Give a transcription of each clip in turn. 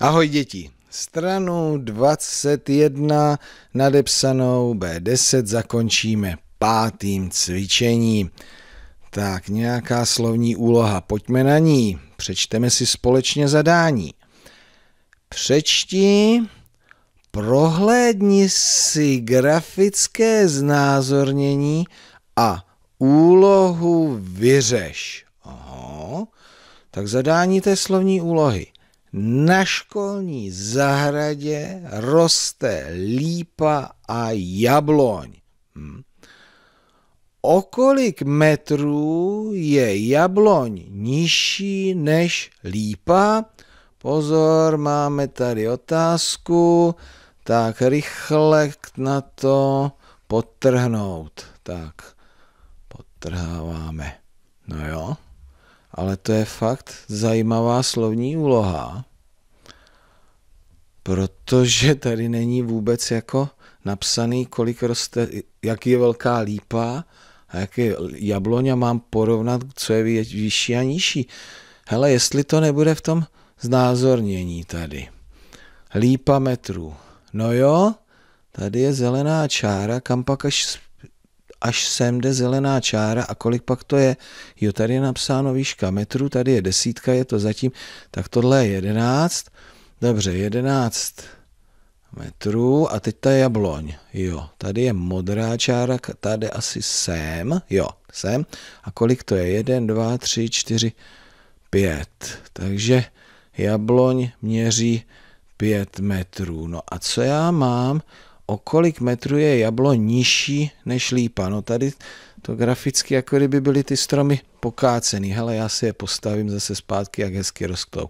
Ahoj děti, stranu 21 nadepsanou B10 zakončíme pátým cvičením. Tak, nějaká slovní úloha, pojďme na ní. Přečteme si společně zadání. Přečti, prohlédni si grafické znázornění a úlohu vyřeš. Aha. Tak zadání té slovní úlohy – na školní zahradě roste lípa a jabloň. Hm. O kolik metrů je jabloň nižší než lípa? Pozor, máme tady otázku, tak rychle na to podtrhnout. Tak, podtrháváme. No jo ale to je fakt zajímavá slovní úloha, protože tady není vůbec jako napsaný, kolik roste, jak je velká lípa a je jabloň a mám porovnat, co je vyšší a nižší. Hele, jestli to nebude v tom znázornění tady. Lípa metrů. No jo, tady je zelená čára, kam pak až až sem jde zelená čára a kolik pak to je? Jo, tady je napsáno výška metru, tady je desítka, je to zatím, tak tohle je jedenáct, dobře, jedenáct metrů a teď ta jabloň, jo, tady je modrá čára, tady asi sem, jo, sem a kolik to je? Jeden, dva, tři, čtyři, pět, takže jabloň měří pět metrů, no a co já mám? o kolik metrů je jablo nižší než lípa. No tady to graficky, jako kdyby byly ty stromy pokácený. Hele, já si je postavím zase zpátky, jak hezky rostou.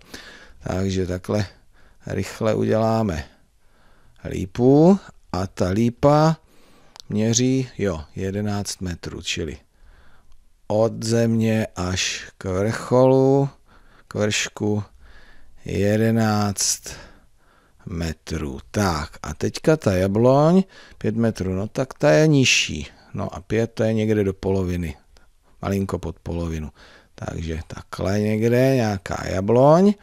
Takže takhle rychle uděláme lípu a ta lípa měří, jo, 11 metrů, čili od země až k vrcholu, k vršku 11 metrů metrů. Tak a teďka ta jabloň, 5 metrů, no tak ta je nižší. No a 5 to je někde do poloviny, malinko pod polovinu. Takže takhle někde nějaká jabloň.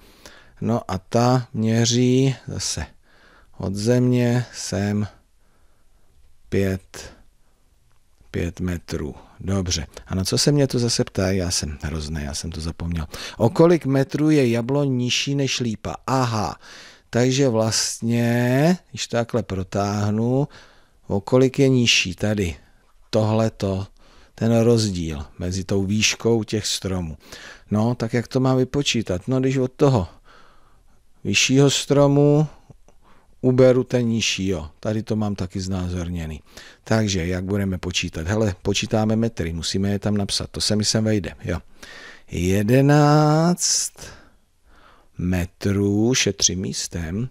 No a ta měří zase od země sem 5, 5 metrů. Dobře. A na co se mě to zase ptá? Já jsem hrozný, já jsem to zapomněl. O kolik metrů je jabloň nižší než lípa? Aha, takže vlastně, když to takhle protáhnu, okolik je nižší tady tohleto, ten rozdíl mezi tou výškou těch stromů. No, tak jak to má vypočítat? No, když od toho vyššího stromu uberu ten nižší, jo. Tady to mám taky znázorněný. Takže jak budeme počítat? Hele, počítáme metry, musíme je tam napsat, to se mi sem vejde, jo. 11 metrů, šetřím místem,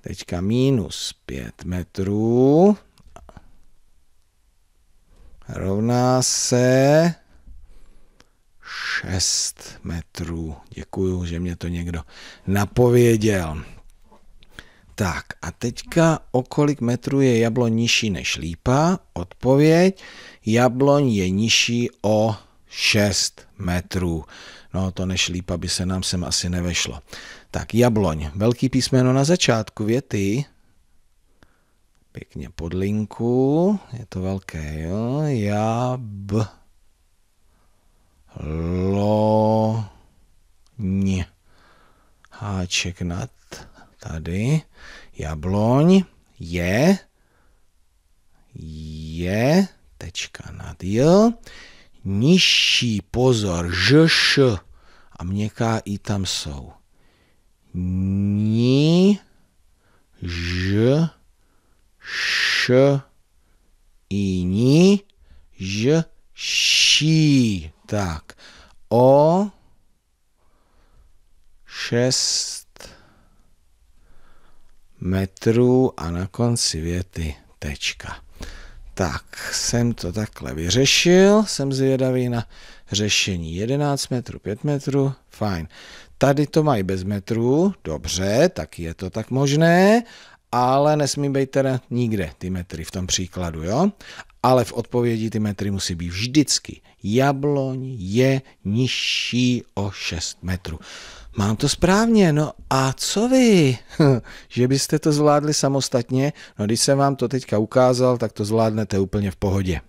teďka minus 5 metrů rovná se 6 metrů. Děkuju, že mě to někdo napověděl. Tak a teďka o kolik metrů je jabloň nižší než lípa? Odpověď, jabloň je nižší o 6 metrů. No to než lípa by se nám sem asi nevešlo. Tak jabloň, velký písmeno na začátku věty. Pěkně pod linku, je to velké, jo. Jab. Lo. Ně. Háček nad tady. Jabloň je. Je. Tečka nad jo nižší pozor, žš a měkká i tam jsou. Ni, ž, š, i ni, ž, ší. Tak. O, šest metrů a na konci věty tečka. Tak, jsem to takhle vyřešil, jsem zvědavý na řešení 11 metrů, 5 metrů, fajn. Tady to mají bez metrů, dobře, tak je to tak možné, ale nesmí být teda nikde ty metry v tom příkladu, jo? Ale v odpovědi ty metry musí být vždycky. Jabloň je nižší o 6 metrů mám to správně, no a co vy? že byste to zvládli samostatně? No když jsem vám to teďka ukázal, tak to zvládnete úplně v pohodě.